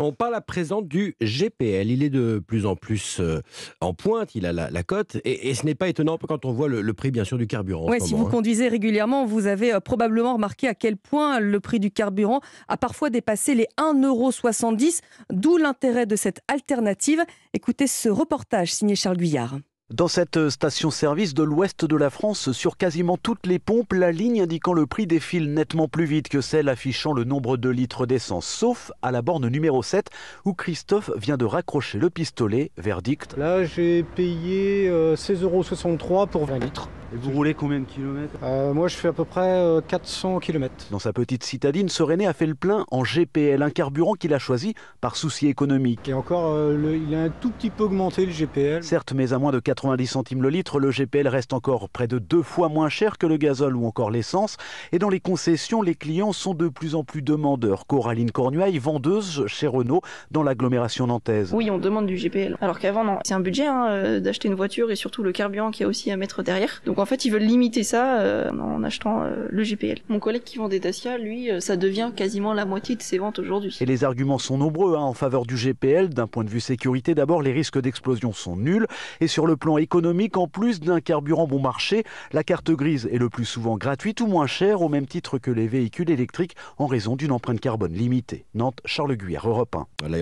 On parle à présent du GPL. Il est de plus en plus euh, en pointe, il a la, cote, et, ce n'est pas étonnant quand on voit le, prix, bien sûr, du carburant. si vous hein. conduisez régulièrement, vous avez euh, probablement remarqué à quel point le prix du carburant a parfois dépassé les 1,70€, d'où l'intérêt de cette alternative. Écoutez ce reportage signé Charles Guyard. Dans cette station-service de l'ouest de la France, sur quasiment toutes les pompes, la ligne indiquant le prix défile nettement plus vite que celle affichant le nombre de litres d'essence, sauf à la borne numéro 7 où Christophe vient de raccrocher le pistolet. Verdict. Là, j'ai payé 16,63 euh, euros pour 20 litres. Et vous roulez combien de kilomètres euh, Moi, je fais à peu près 400 euh, km. Dans sa petite citadine, Serené a fait le plein en GPL, un carburant qu'il a choisi par souci économique. Et encore, euh, il a un tout petit peu augmenté le GPL. Certes, mais à moins de 90 centimes le litre, le GPL reste encore près de deux fois moins cher que le gazole ou encore l'essence. Et dans les concessions, les clients sont de plus en plus demandeurs. Coraline Cornuaille, vendeuse chez Renault dans l'agglomération nantaise. Oui, on demande du GPL. Alors qu'avant, non. C'est un budget hein, d'acheter une voiture et surtout le carburant qu'il y a aussi à mettre derrière en fait, ils veulent limiter ça euh, en achetant euh, le GPL. Mon collègue qui vend des Dacia, lui, euh, ça devient quasiment la moitié de ses ventes aujourd'hui. Et les arguments sont nombreux hein, en faveur du GPL. D'un point de vue sécurité, d'abord, les risques d'explosion sont nuls. Et sur le plan économique, en plus d'un carburant bon marché, la carte grise est le plus souvent gratuite ou moins chère, au même titre que les véhicules électriques, en raison d'une empreinte carbone limitée. Nantes, Charles Guyer, Europe 1.